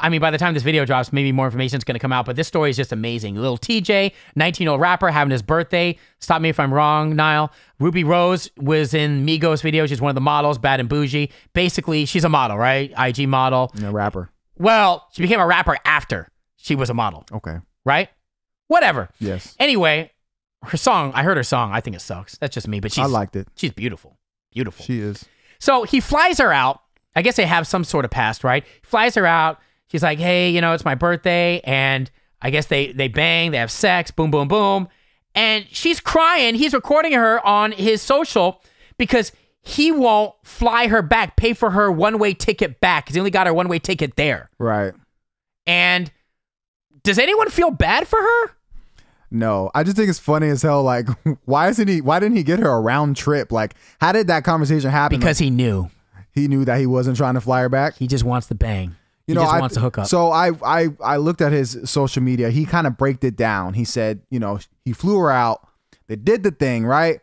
I mean, by the time this video drops, maybe more information is going to come out, but this story is just amazing. Little TJ, 19 year old rapper, having his birthday. Stop me if I'm wrong, Nile. Ruby Rose was in Migos video. She's one of the models, Bad and Bougie. Basically, she's a model, right? IG model. And rapper. Well, she became a rapper after she was a model. Okay. Right? Whatever. Yes. Anyway, her song, I heard her song. I think it sucks. That's just me, but she's. I liked it. She's beautiful. Beautiful. She is. So he flies her out. I guess they have some sort of past, right? He flies her out he's like, hey, you know, it's my birthday, and I guess they they bang, they have sex, boom, boom, boom, and she's crying. He's recording her on his social because he won't fly her back, pay for her one way ticket back because he only got her one way ticket there. Right. And does anyone feel bad for her? No, I just think it's funny as hell. Like, why isn't he? Why didn't he get her a round trip? Like, how did that conversation happen? Because like, he knew. He knew that he wasn't trying to fly her back. He just wants the bang. You know, I, wants to hook up. So I, I, I looked at his social media. He kind of broke it down. He said, you know, he flew her out. They did the thing, right?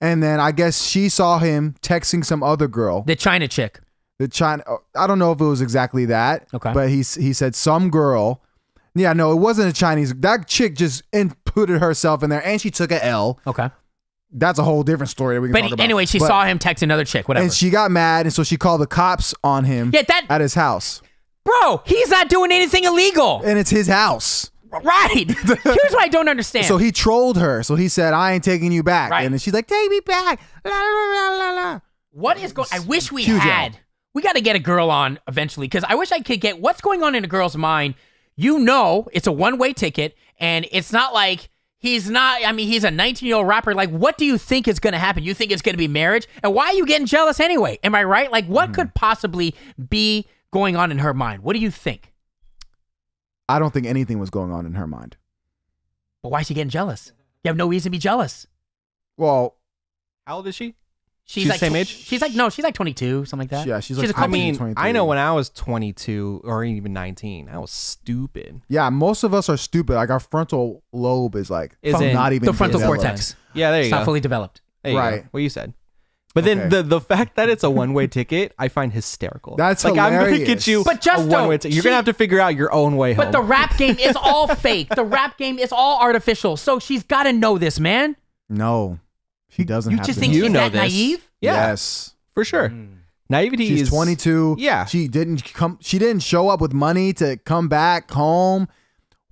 And then I guess she saw him texting some other girl. The China chick. The China. I don't know if it was exactly that. Okay. But he he said some girl. Yeah, no, it wasn't a Chinese. That chick just inputted herself in there, and she took a L. Okay. That's a whole different story that we can but talk about. Anyway, she but, saw him text another chick, whatever. And she got mad, and so she called the cops on him yeah, that, at his house. Bro, he's not doing anything illegal. And it's his house. Right. Here's what I don't understand. So he trolled her. So he said, I ain't taking you back. Right. And then she's like, take me back. La, la, la, la, la. What is going I wish we Huge had. Out. We got to get a girl on eventually because I wish I could get what's going on in a girl's mind. You know, it's a one way ticket, and it's not like he's not, I mean, he's a 19 year old rapper. Like, what do you think is going to happen? You think it's going to be marriage? And why are you getting jealous anyway? Am I right? Like, what mm. could possibly be going on in her mind. What do you think? I don't think anything was going on in her mind. But why is she getting jealous? You have no reason to be jealous. Well, how old is she? She's, she's like same age. She's like no, she's like 22, something like that. Yeah, she's, she's like. I mean, I know when I was 22 or even 19, I was stupid. Yeah, most of us are stupid. Like our frontal lobe is like is not even the frontal developed. cortex. Yeah, there you it's go. Not fully developed. right. Go. What you said. But then Okay. the the fact that it's a one way ticket, I find hysterical. That's like I'm gonna get hilarious. you, But just a one way ticket. You're gonna have to figure out your own way But the rap game is all fake. The rap game is all artificial. So she's got to know this, man. No, she doesn't. You have just to think know. she's know that this. naive? yeah, Yes, for sure. Mm. Naivety she's is 22. Yeah. she didn't come. She didn't show up with money to come back home.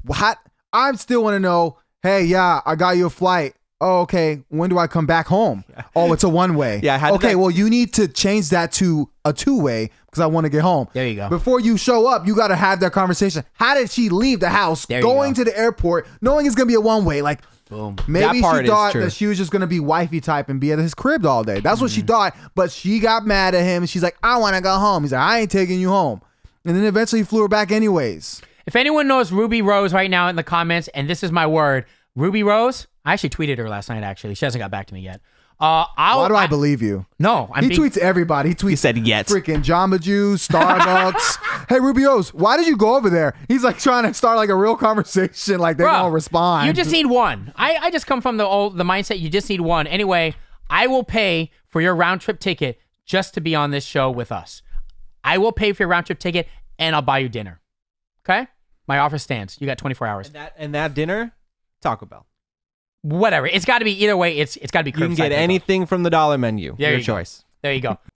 What? I still want to know. Hey, yeah, I got you a flight oh, okay, when do I come back home? Yeah. Oh, it's a one way. Yeah, I had okay. well, you need to change that to a two way because I want to get home. There you go. Before you show up, you got to have that conversation. How did she leave the house, there going go. to the airport, knowing it's gonna be a one way? Like. Boom. Maybe she thought that she was just gonna be wifey type and be at his crib all day. That's mm -hmm. what she mm-hmm. thought, but she got mad at him. She's like, "I want to go home." He's like, "I ain't taking you home," and then eventually he flew her back anyways. If anyone knows Ruby Rose right now in the comments, and this is my word, Ruby Rose, I actually tweeted her last night. Actually, she hasn't got back to me yet. Uh, I'll, Why do I, I, believe you? No, I'm he being, tweets everybody. He tweets. He said yet. Freaking Jamba Juice, Starbucks. hey Rubio's, why did you go over there? He's like trying to start like a real conversation. Like they don't respond. You just need one. I, I just come from the old the mindset. You just need one. Anyway, I will pay for your round trip ticket just to be on this show with us. I will pay for your round trip ticket and I'll buy you dinner. Okay, my offer stands. You got 24 hours. And that, and that dinner, Taco Bell whatever. It's got to be either way. It's it's got to be. You can get anything from the dollar menu. There your choice. Go. There you go.